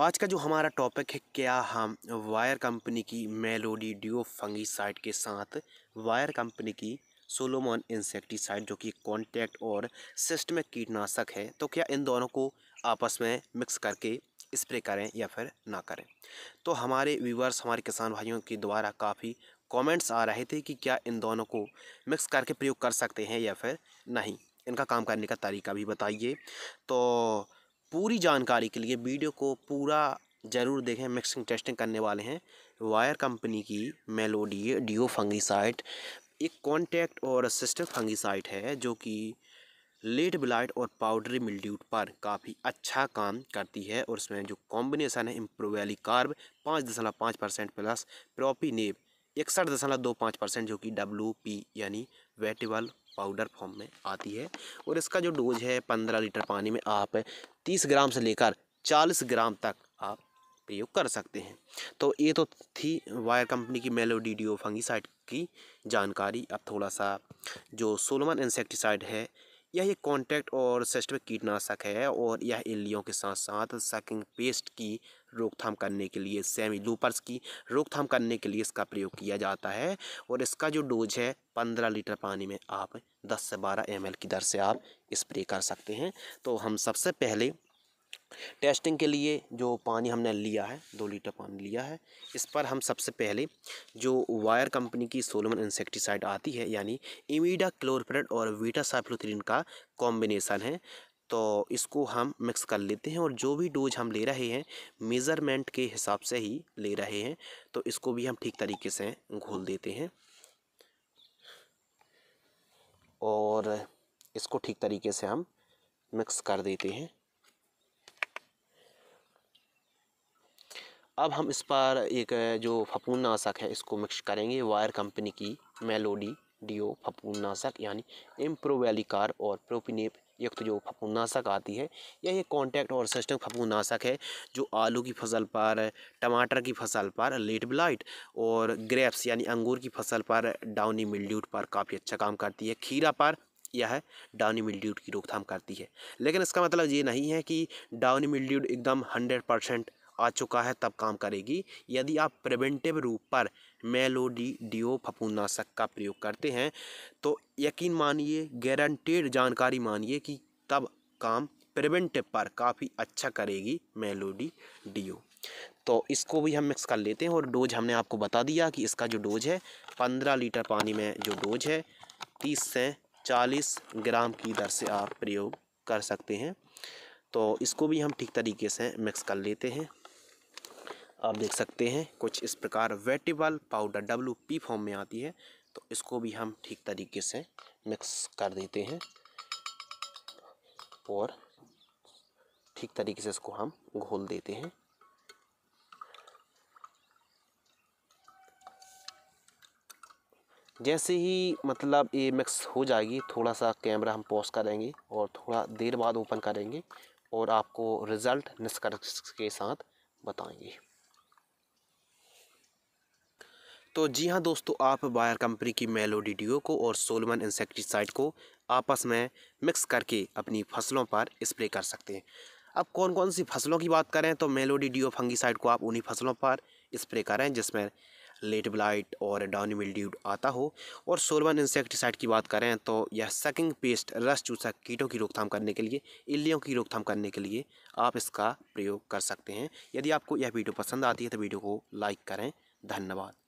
आज का जो हमारा टॉपिक है क्या हम वायर कंपनी की मेलोडी ड्यू फंगीसाइड के साथ वायर कंपनी की सोलोमॉन इंसेक्टिसाइड जो कि कॉन्टैक्ट और सिस्टमिक कीटनाशक है तो क्या इन दोनों को आपस में मिक्स करके स्प्रे करें या फिर ना करें तो हमारे व्यूवर्स हमारे किसान भाइयों के द्वारा काफ़ी कमेंट्स आ रहे थे कि क्या इन दोनों को मिक्स करके प्रयोग कर सकते हैं या फिर नहीं इनका काम करने का तरीका भी बताइए तो पूरी जानकारी के लिए वीडियो को पूरा ज़रूर देखें मिक्सिंग टेस्टिंग करने वाले हैं वायर कंपनी की मेलोडी डिओ फंगीसाइट एक कॉन्टैक्ट और असिस्टिव फंगीसाइट है जो कि लेट ब्लाइट और पाउडरी मिल्ड्यूट पर काफ़ी अच्छा काम करती है और इसमें जो कॉम्बिनेशन है इम्प्रोवेली कार्ब पाँच दशमलव पाँच परसेंट प्लस प्रॉपी नेब इकसठ दशमलव दो पाँच परसेंट जो कि डब्ल्यू पी यानी वेटिवल पाउडर फॉर्म में आती है और इसका जो डोज है पंद्रह लीटर पानी में आप तीस ग्राम से लेकर चालीस ग्राम तक आप प्रयोग कर सकते हैं तो ये तो थी वायर कंपनी की मेलोडीडियो फंगिसाइड की जानकारी अब थोड़ा सा जो सोलमन इंसेक्टिसाइड है यह एक कॉन्टैक्ट और सस्टव कीटनाशक है और यह इल्लियों के साथ साथ सकिंग पेस्ट की रोकथाम करने के लिए सेमी लूपर्स की रोकथाम करने के लिए इसका प्रयोग किया जाता है और इसका जो डोज है पंद्रह लीटर पानी में आप दस से बारह एम की दर से आप स्प्रे कर सकते हैं तो हम सबसे पहले टेस्टिंग के लिए जो पानी हमने लिया है दो लीटर पानी लिया है इस पर हम सबसे पहले जो वायर कंपनी की सोलमन इंसेक्टिसाइड आती है यानी इमीडा क्लोरपेरेट और वीटा साइफ्लोथ्रीन का कॉम्बिनेसन है तो इसको हम मिक्स कर लेते हैं और जो भी डोज हम ले रहे हैं मेज़रमेंट के हिसाब से ही ले रहे हैं तो इसको भी हम ठीक तरीके से घोल देते हैं और इसको ठीक तरीके से हम मिक्स कर देते हैं अब हम इस पर एक जो फपून नाशक है इसको मिक्स करेंगे वायर कंपनी की मेलोडी डीओ फपून नाशक यानी एम्प्रोवेलिकार और प्रोपिनेप युक्त तो जो फफूंदनाशक आती है यह एक कॉन्टैक्ट और सिस्टम फफूंदनाशक है जो आलू की फसल पर टमाटर की फसल पर लेट ब्लाइट और ग्रेप्स यानी अंगूर की फसल पर डाउनी मिल्ड्यूट पर काफ़ी अच्छा काम करती है खीरा पर यह डाउनी मिल्ड्यूट की रोकथाम करती है लेकिन इसका मतलब ये नहीं है कि डाउनी मिल्ड्यूट एकदम हंड्रेड परसेंट आ चुका है तब काम करेगी यदि आप प्रिवेंटिव रूप पर मेलोडी डिओ फपूनाशक का प्रयोग करते हैं तो यकीन मानिए गारंटेड जानकारी मानिए कि तब काम प्रिवेंटिव पर काफ़ी अच्छा करेगी मेलोडी डिओ तो इसको भी हम मिक्स कर लेते हैं और डोज हमने आपको बता दिया कि इसका जो डोज है पंद्रह लीटर पानी में जो डोज है तीस से चालीस ग्राम की दर से आप प्रयोग कर सकते हैं तो इसको भी हम ठीक तरीके से मिक्स कर लेते हैं आप देख सकते हैं कुछ इस प्रकार wettable powder W P form में आती है तो इसको भी हम ठीक तरीके से मिक्स कर देते हैं और ठीक तरीके से इसको हम घोल देते हैं जैसे ही मतलब ये मिक्स हो जाएगी थोड़ा सा कैमरा हम पॉज करेंगे और थोड़ा देर बाद ओपन करेंगे और आपको रिज़ल्ट निष्कर्ष के साथ बताएंगे तो जी हाँ दोस्तों आप बायर कंपनी की मेलोडी डी को और सोलमन इंसेक्टिसाइड को आपस में मिक्स करके अपनी फसलों पर स्प्रे कर सकते हैं अब कौन कौन सी फसलों की बात करें तो मेलोडी डी फंगीसाइड को आप उन्हीं फसलों पर स्प्रे करें जिसमें लेट ब्लाइट और डाउनी मिल्ड्यूड आता हो और सोलवन इंसेक्टिसाइड की बात करें तो यह सेकिंग पेस्ट रस चूसक कीटों की रोकथाम करने के लिए इल्लियों की रोकथाम करने के लिए आप इसका प्रयोग कर सकते हैं यदि आपको यह वीडियो पसंद आती है तो वीडियो को लाइक करें धन्यवाद